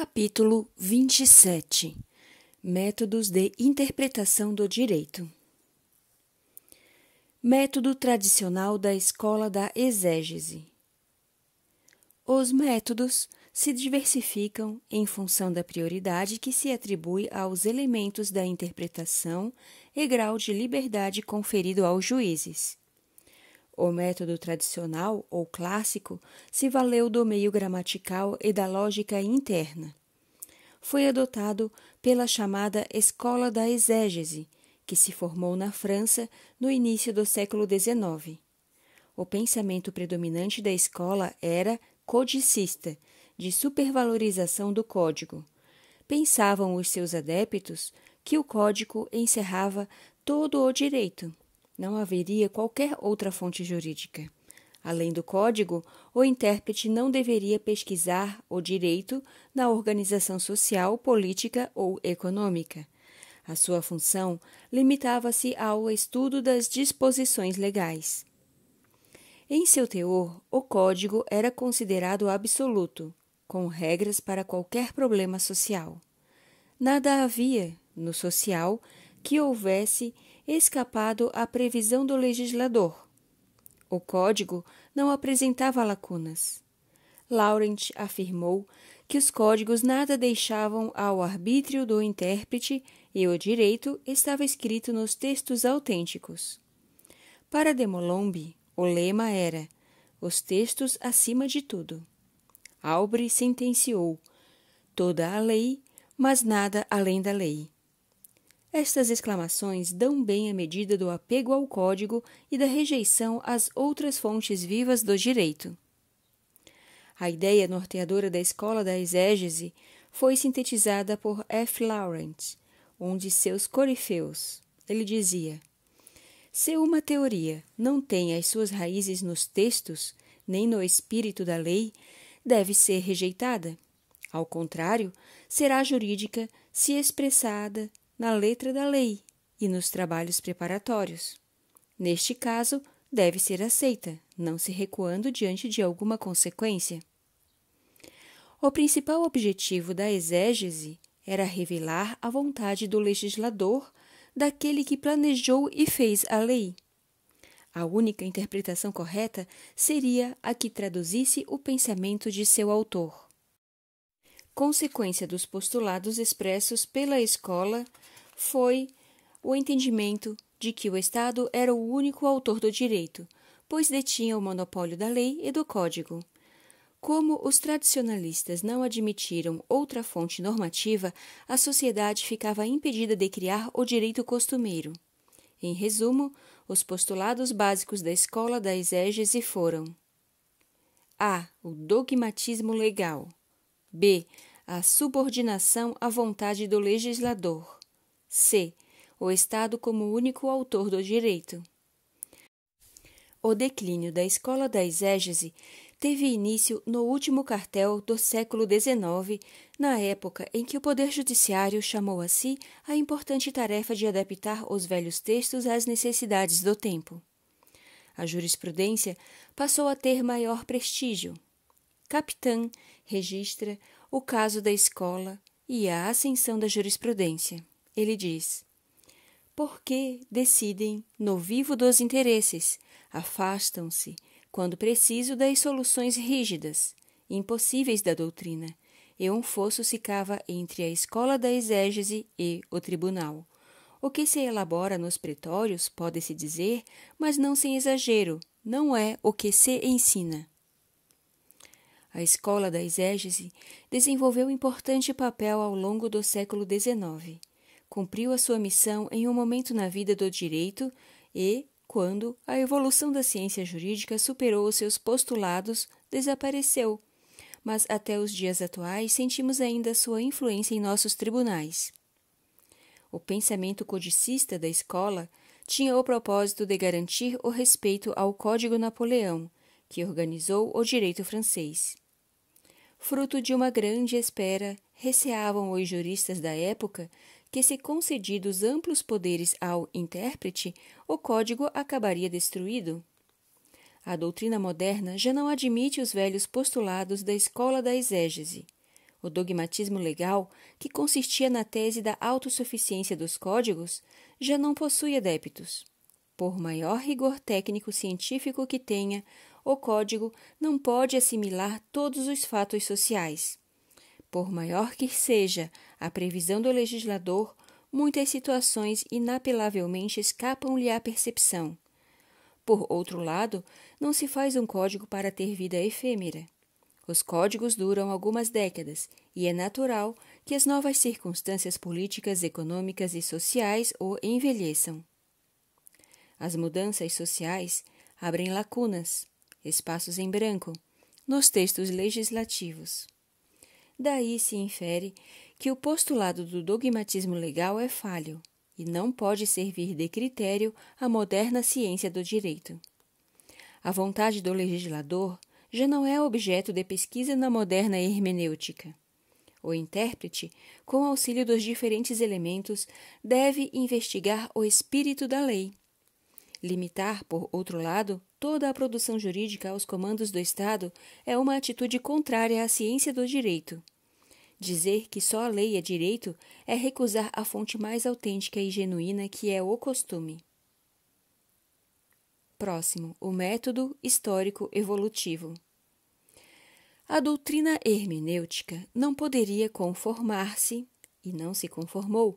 Capítulo 27 Métodos de interpretação do direito. Método tradicional da escola da exégese. Os métodos se diversificam em função da prioridade que se atribui aos elementos da interpretação e grau de liberdade conferido aos juízes. O método tradicional ou clássico se valeu do meio gramatical e da lógica interna. Foi adotado pela chamada Escola da Exégese, que se formou na França no início do século XIX. O pensamento predominante da escola era codicista, de supervalorização do código. Pensavam os seus adeptos que o código encerrava todo o direito não haveria qualquer outra fonte jurídica. Além do código, o intérprete não deveria pesquisar o direito na organização social, política ou econômica. A sua função limitava-se ao estudo das disposições legais. Em seu teor, o código era considerado absoluto, com regras para qualquer problema social. Nada havia, no social, que houvesse escapado à previsão do legislador. O código não apresentava lacunas. Laurent afirmou que os códigos nada deixavam ao arbítrio do intérprete e o direito estava escrito nos textos autênticos. Para Demolombe, o lema era os textos acima de tudo. Albre sentenciou toda a lei, mas nada além da lei. Estas exclamações dão bem a medida do apego ao código e da rejeição às outras fontes vivas do direito. A ideia norteadora da escola da exégese foi sintetizada por F. Lawrence, um de seus corifeus. Ele dizia: Se uma teoria não tem as suas raízes nos textos, nem no espírito da lei, deve ser rejeitada. Ao contrário, será jurídica se expressada na letra da lei e nos trabalhos preparatórios. Neste caso, deve ser aceita, não se recuando diante de alguma consequência. O principal objetivo da exégese era revelar a vontade do legislador, daquele que planejou e fez a lei. A única interpretação correta seria a que traduzisse o pensamento de seu autor. Consequência dos postulados expressos pela escola foi o entendimento de que o Estado era o único autor do direito, pois detinha o monopólio da lei e do código. Como os tradicionalistas não admitiram outra fonte normativa, a sociedade ficava impedida de criar o direito costumeiro. Em resumo, os postulados básicos da escola da exégese foram: a. o dogmatismo legal, b a subordinação à vontade do legislador. C. O Estado como único autor do direito. O declínio da escola da exégese teve início no último cartel do século XIX, na época em que o Poder Judiciário chamou a si a importante tarefa de adaptar os velhos textos às necessidades do tempo. A jurisprudência passou a ter maior prestígio. Capitã registra o caso da escola e a ascensão da jurisprudência. Ele diz: Porque decidem no vivo dos interesses, afastam-se, quando preciso, das soluções rígidas, impossíveis da doutrina, e um fosso se cava entre a escola da exégese e o tribunal. O que se elabora nos pretórios, pode-se dizer, mas não sem exagero, não é o que se ensina. A escola da exégese desenvolveu importante papel ao longo do século XIX. Cumpriu a sua missão em um momento na vida do direito e, quando a evolução da ciência jurídica superou os seus postulados, desapareceu. Mas até os dias atuais sentimos ainda sua influência em nossos tribunais. O pensamento codicista da escola tinha o propósito de garantir o respeito ao Código Napoleão, que organizou o direito francês. Fruto de uma grande espera, receavam os juristas da época que, se concedidos amplos poderes ao intérprete, o código acabaria destruído. A doutrina moderna já não admite os velhos postulados da escola da exégese. O dogmatismo legal, que consistia na tese da autossuficiência dos códigos, já não possui adeptos. Por maior rigor técnico científico que tenha, o código não pode assimilar todos os fatos sociais. Por maior que seja a previsão do legislador, muitas situações inapelavelmente escapam-lhe à percepção. Por outro lado, não se faz um código para ter vida efêmera. Os códigos duram algumas décadas e é natural que as novas circunstâncias políticas, econômicas e sociais o envelheçam. As mudanças sociais abrem lacunas, espaços em branco, nos textos legislativos. Daí se infere que o postulado do dogmatismo legal é falho e não pode servir de critério à moderna ciência do direito. A vontade do legislador já não é objeto de pesquisa na moderna hermenêutica. O intérprete, com auxílio dos diferentes elementos, deve investigar o espírito da lei Limitar, por outro lado, toda a produção jurídica aos comandos do Estado é uma atitude contrária à ciência do direito. Dizer que só a lei é direito é recusar a fonte mais autêntica e genuína que é o costume. Próximo, o método histórico evolutivo. A doutrina hermenêutica não poderia conformar-se, e não se conformou,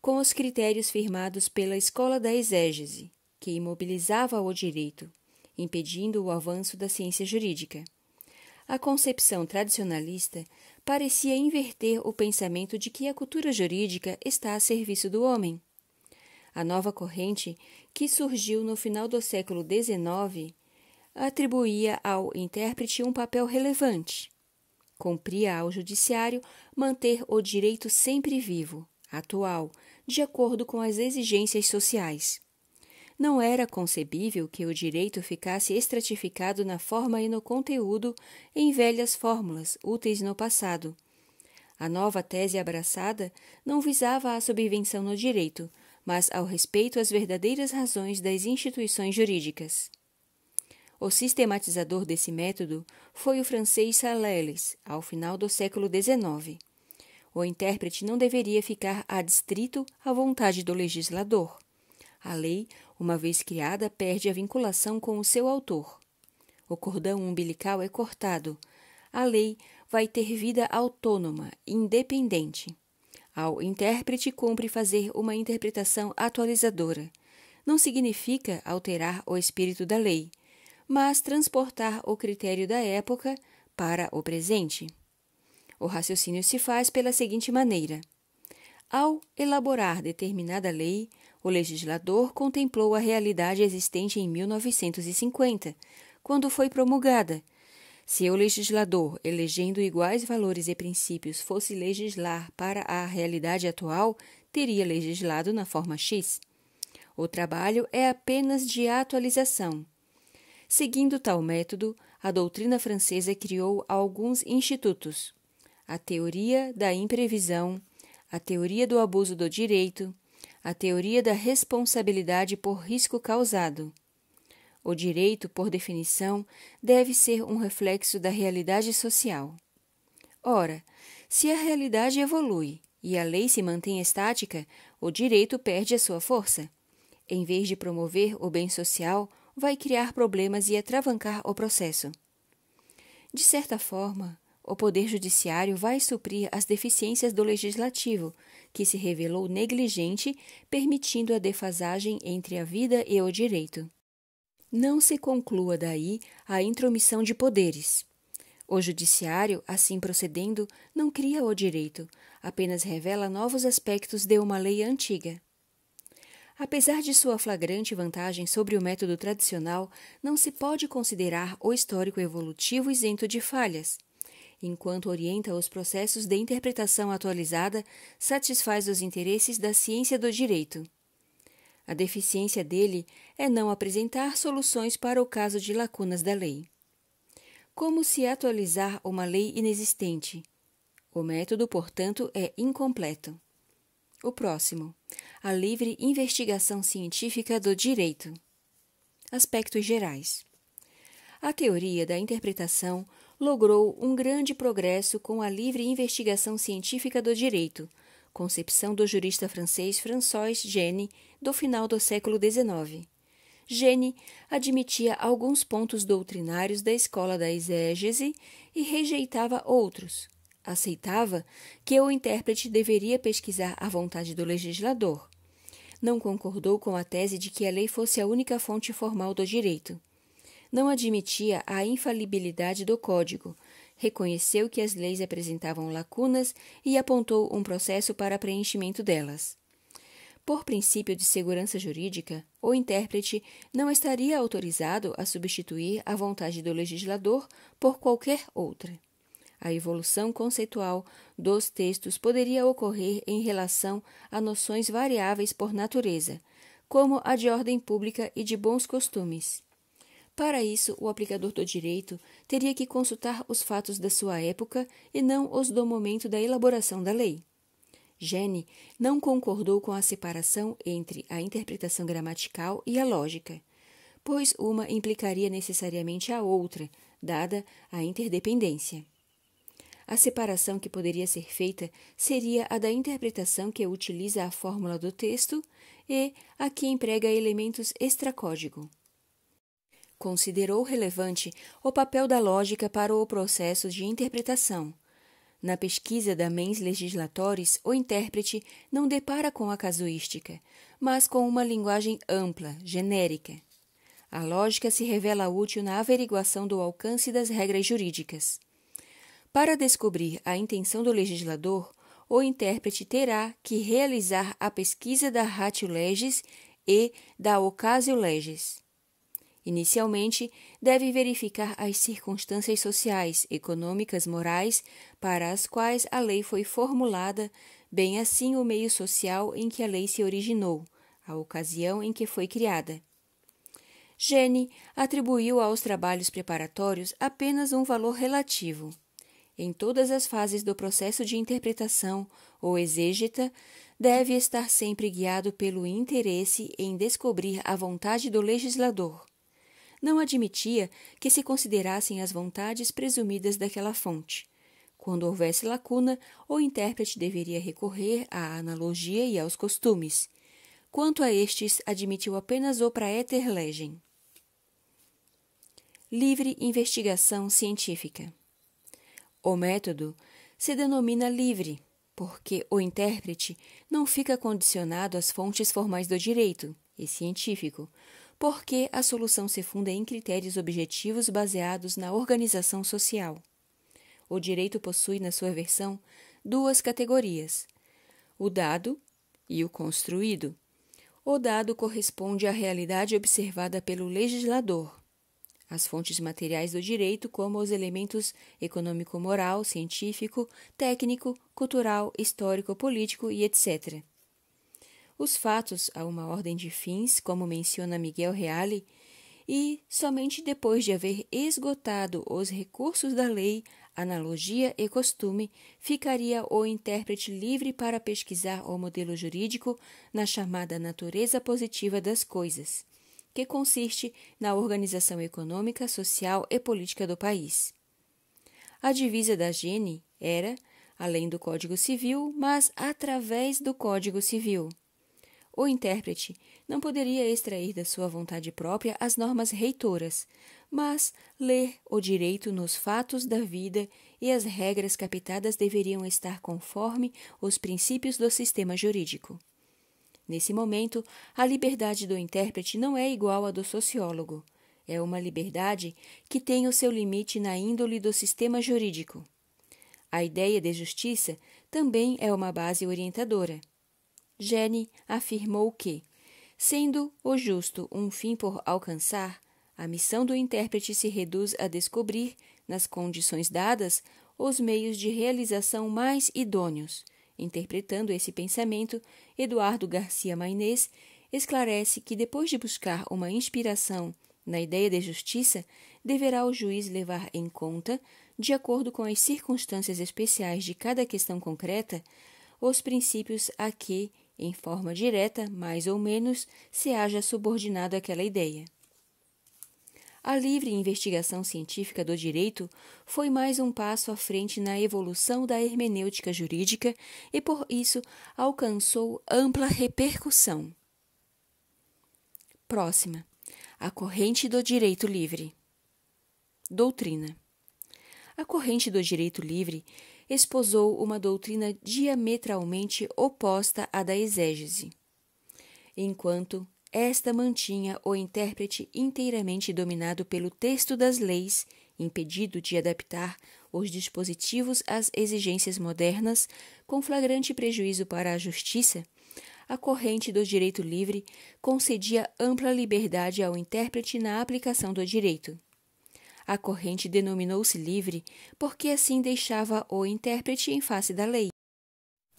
com os critérios firmados pela escola da exégese, que imobilizava o direito, impedindo o avanço da ciência jurídica. A concepção tradicionalista parecia inverter o pensamento de que a cultura jurídica está a serviço do homem. A nova corrente, que surgiu no final do século XIX, atribuía ao intérprete um papel relevante. Cumpria ao judiciário manter o direito sempre vivo, atual, de acordo com as exigências sociais. Não era concebível que o direito ficasse estratificado na forma e no conteúdo em velhas fórmulas úteis no passado. A nova tese abraçada não visava a subvenção no direito, mas ao respeito às verdadeiras razões das instituições jurídicas. O sistematizador desse método foi o francês Saleles, ao final do século XIX. O intérprete não deveria ficar adstrito à vontade do legislador. A lei, uma vez criada, perde a vinculação com o seu autor. O cordão umbilical é cortado. A lei vai ter vida autônoma, independente. Ao intérprete cumpre fazer uma interpretação atualizadora. Não significa alterar o espírito da lei, mas transportar o critério da época para o presente. O raciocínio se faz pela seguinte maneira: ao elaborar determinada lei, o legislador contemplou a realidade existente em 1950, quando foi promulgada. Se o legislador, elegendo iguais valores e princípios, fosse legislar para a realidade atual, teria legislado na forma X. O trabalho é apenas de atualização. Seguindo tal método, a doutrina francesa criou alguns institutos: a teoria da imprevisão, a teoria do abuso do direito, a teoria da responsabilidade por risco causado. O direito, por definição, deve ser um reflexo da realidade social. Ora, se a realidade evolui e a lei se mantém estática, o direito perde a sua força. Em vez de promover o bem social, vai criar problemas e atravancar o processo. De certa forma, o Poder Judiciário vai suprir as deficiências do Legislativo, que se revelou negligente, permitindo a defasagem entre a vida e o direito. Não se conclua daí a intromissão de poderes. O Judiciário, assim procedendo, não cria o direito, apenas revela novos aspectos de uma lei antiga. Apesar de sua flagrante vantagem sobre o método tradicional, não se pode considerar o histórico evolutivo isento de falhas enquanto orienta os processos de interpretação atualizada, satisfaz os interesses da ciência do direito. A deficiência dele é não apresentar soluções para o caso de lacunas da lei. Como se atualizar uma lei inexistente? O método, portanto, é incompleto. O próximo: a livre investigação científica do direito. Aspectos gerais. A teoria da interpretação logrou um grande progresso com a livre investigação científica do direito, concepção do jurista francês François Gene do final do século XIX. Gene admitia alguns pontos doutrinários da escola da exégese e rejeitava outros. Aceitava que o intérprete deveria pesquisar a vontade do legislador. Não concordou com a tese de que a lei fosse a única fonte formal do direito não admitia a infalibilidade do Código, reconheceu que as leis apresentavam lacunas e apontou um processo para preenchimento delas. Por princípio de segurança jurídica, o intérprete não estaria autorizado a substituir a vontade do legislador por qualquer outra. A evolução conceitual dos textos poderia ocorrer em relação a noções variáveis por natureza, como a de ordem pública e de bons costumes. Para isso, o aplicador do direito teria que consultar os fatos da sua época e não os do momento da elaboração da lei. Gene não concordou com a separação entre a interpretação gramatical e a lógica, pois uma implicaria necessariamente a outra, dada a interdependência. A separação que poderia ser feita seria a da interpretação que utiliza a fórmula do texto e a que emprega elementos extracódigo considerou relevante o papel da lógica para o processo de interpretação. Na pesquisa da mens legislatores, o intérprete não depara com a casuística, mas com uma linguagem ampla, genérica. A lógica se revela útil na averiguação do alcance das regras jurídicas. Para descobrir a intenção do legislador, o intérprete terá que realizar a pesquisa da ratio legis e da ocasio legis. Inicialmente, deve verificar as circunstâncias sociais, econômicas, morais para as quais a lei foi formulada, bem assim o meio social em que a lei se originou, a ocasião em que foi criada. Gene atribuiu aos trabalhos preparatórios apenas um valor relativo. Em todas as fases do processo de interpretação ou exégeta, deve estar sempre guiado pelo interesse em descobrir a vontade do legislador não admitia que se considerassem as vontades presumidas daquela fonte. Quando houvesse lacuna, o intérprete deveria recorrer à analogia e aos costumes. Quanto a estes, admitiu apenas o praeter legem. Livre investigação científica. O método se denomina livre, porque o intérprete não fica condicionado às fontes formais do direito e científico, porque a solução se funda em critérios objetivos baseados na organização social. O direito possui, na sua versão, duas categorias: o dado e o construído. O dado corresponde à realidade observada pelo legislador. As fontes materiais do direito, como os elementos econômico-moral, científico, técnico, cultural, histórico, político e etc os fatos a uma ordem de fins, como menciona Miguel Reale, e, somente depois de haver esgotado os recursos da lei, analogia e costume, ficaria o intérprete livre para pesquisar o modelo jurídico na chamada natureza positiva das coisas, que consiste na organização econômica, social e política do país. A divisa da Gene era, além do Código Civil, mas através do Código Civil. O intérprete não poderia extrair da sua vontade própria as normas reitoras, mas ler o direito nos fatos da vida e as regras captadas deveriam estar conforme os princípios do sistema jurídico. Nesse momento, a liberdade do intérprete não é igual à do sociólogo. É uma liberdade que tem o seu limite na índole do sistema jurídico. A ideia de justiça também é uma base orientadora. Jenny afirmou que, sendo o justo um fim por alcançar, a missão do intérprete se reduz a descobrir, nas condições dadas, os meios de realização mais idôneos. Interpretando esse pensamento, Eduardo Garcia Mainês esclarece que, depois de buscar uma inspiração na ideia de justiça, deverá o juiz levar em conta, de acordo com as circunstâncias especiais de cada questão concreta, os princípios a que em forma direta, mais ou menos, se haja subordinado àquela ideia. A livre investigação científica do direito foi mais um passo à frente na evolução da hermenêutica jurídica e, por isso, alcançou ampla repercussão. Próxima: A corrente do direito livre. Doutrina. A corrente do direito livre esposou uma doutrina diametralmente oposta à da exégese. Enquanto esta mantinha o intérprete inteiramente dominado pelo texto das leis, impedido de adaptar os dispositivos às exigências modernas, com flagrante prejuízo para a justiça, a corrente do direito livre concedia ampla liberdade ao intérprete na aplicação do direito. A corrente denominou-se livre porque assim deixava o intérprete em face da lei.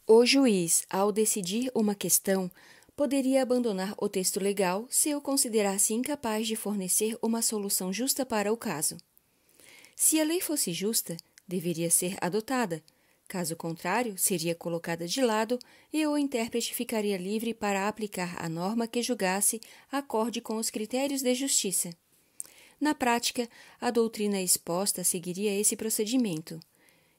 O juiz, ao decidir uma questão, poderia abandonar o texto legal se o considerasse incapaz de fornecer uma solução justa para o caso. Se a lei fosse justa, deveria ser adotada. Caso contrário, seria colocada de lado e o intérprete ficaria livre para aplicar a norma que julgasse acorde com os critérios de justiça. Na prática, a doutrina exposta seguiria esse procedimento.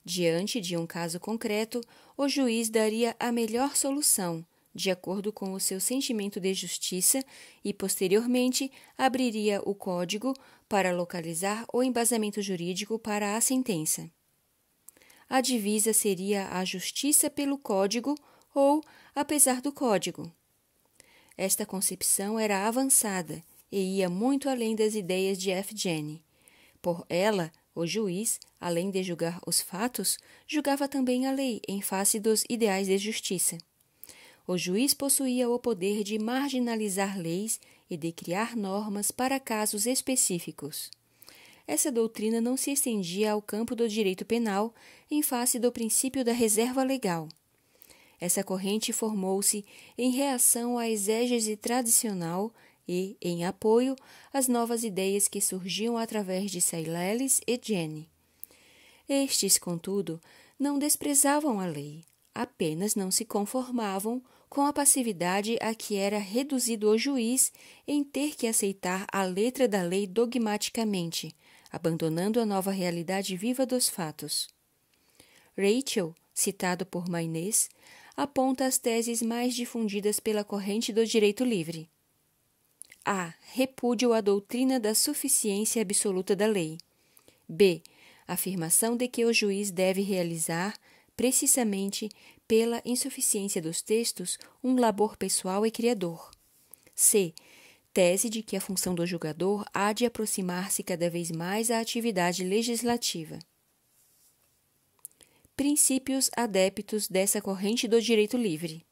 Diante de um caso concreto, o juiz daria a melhor solução, de acordo com o seu sentimento de justiça, e posteriormente abriria o código para localizar o embasamento jurídico para a sentença. A divisa seria a justiça pelo código ou apesar do código. Esta concepção era avançada e ia muito além das ideias de F. Jenny. Por ela, o juiz, além de julgar os fatos, julgava também a lei em face dos ideais de justiça. O juiz possuía o poder de marginalizar leis e de criar normas para casos específicos. Essa doutrina não se estendia ao campo do direito penal em face do princípio da reserva legal. Essa corrente formou-se em reação à exégese tradicional e em apoio às novas ideias que surgiam através de Seileles e Jenny. Estes, contudo, não desprezavam a lei, apenas não se conformavam com a passividade a que era reduzido o juiz em ter que aceitar a letra da lei dogmaticamente, abandonando a nova realidade viva dos fatos. Rachel, citado por Mainês, aponta as teses mais difundidas pela corrente do direito livre. A. Repúdio à doutrina da suficiência absoluta da lei. B. Afirmação de que o juiz deve realizar, precisamente pela insuficiência dos textos, um labor pessoal e criador. C. Tese de que a função do julgador há de aproximar-se cada vez mais à atividade legislativa. Princípios adeptos dessa corrente do direito livre.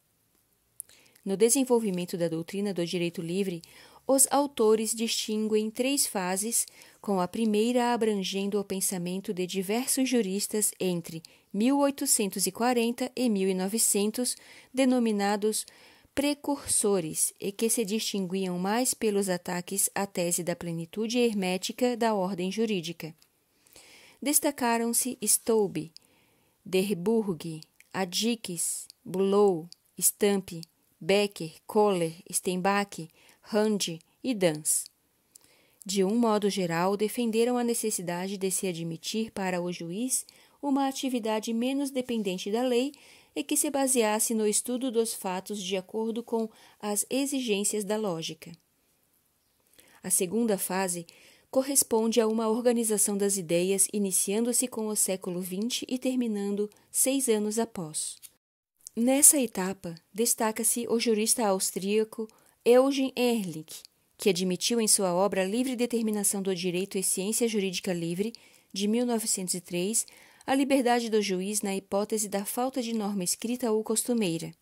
No desenvolvimento da doutrina do direito livre, os autores distinguem três fases, com a primeira abrangendo o pensamento de diversos juristas entre 1840 e 1900, denominados precursores, e que se distinguiam mais pelos ataques à tese da plenitude hermética da ordem jurídica. Destacaram-se Staub, Derburg, Adikes, Bülow, Stamp, Becker, Kohler, Steinbach, Randy e Dans. De um modo geral, defenderam a necessidade de se admitir para o juiz uma atividade menos dependente da lei e que se baseasse no estudo dos fatos de acordo com as exigências da lógica. A segunda fase corresponde a uma organização das ideias iniciando-se com o século XX e terminando seis anos após. Nessa etapa, destaca-se o jurista austríaco Eugen Ehrlich, que admitiu em sua obra Livre Determinação do Direito e Ciência Jurídica Livre, de 1903, a liberdade do juiz na hipótese da falta de norma escrita ou costumeira.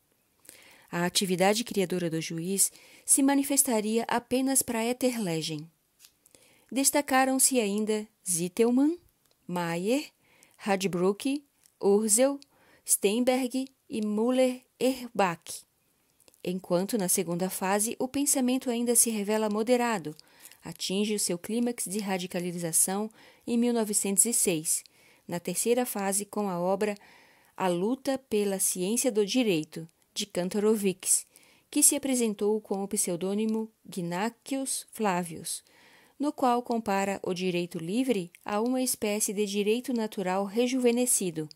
A atividade criadora do juiz se manifestaria apenas para Eterlegem. Destacaram-se ainda Zittelmann, Mayer, Radbruck, Urzel, Steinberg e Müller-Erbach enquanto na segunda fase o pensamento ainda se revela moderado, atinge o seu clímax de radicalização em 1906, na terceira fase com a obra A Luta pela Ciência do Direito, de Kantorowicz que se apresentou com o pseudônimo Gnacius Flavius, no qual compara o direito livre a uma espécie de direito natural rejuvenescido.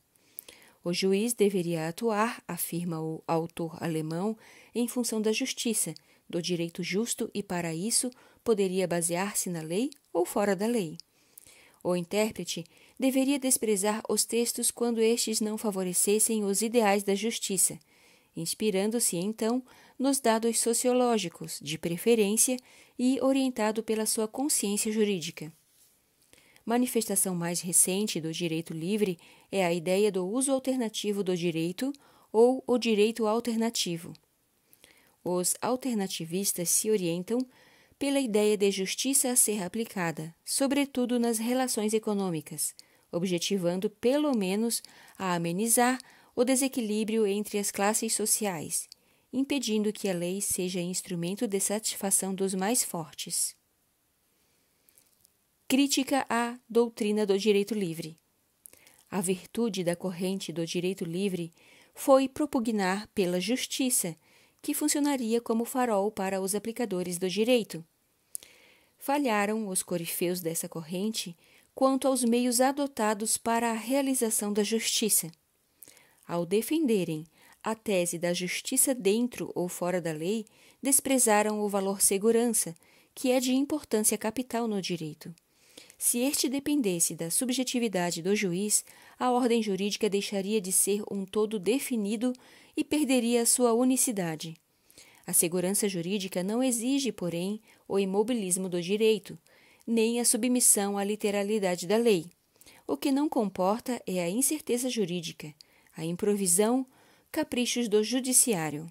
O juiz deveria atuar, afirma o autor alemão, em função da justiça, do direito justo e, para isso, poderia basear-se na lei ou fora da lei. O intérprete deveria desprezar os textos quando estes não favorecessem os ideais da justiça, inspirando-se então nos dados sociológicos, de preferência, e orientado pela sua consciência jurídica. Manifestação mais recente do direito livre é a ideia do uso alternativo do direito ou o direito alternativo os alternativistas se orientam pela ideia de justiça a ser aplicada, sobretudo nas relações econômicas, objetivando pelo menos a amenizar o desequilíbrio entre as classes sociais, impedindo que a lei seja instrumento de satisfação dos mais fortes. Crítica à doutrina do direito livre. A virtude da corrente do direito livre foi propugnar pela justiça que funcionaria como farol para os aplicadores do direito. Falharam os corifeus dessa corrente quanto aos meios adotados para a realização da justiça. Ao defenderem a tese da justiça dentro ou fora da lei, desprezaram o valor segurança, que é de importância capital no direito. Se este dependesse da subjetividade do juiz, a ordem jurídica deixaria de ser um todo definido e perderia sua unicidade. A segurança jurídica não exige, porém, o imobilismo do direito, nem a submissão à literalidade da lei. O que não comporta é a incerteza jurídica, a improvisão, caprichos do judiciário.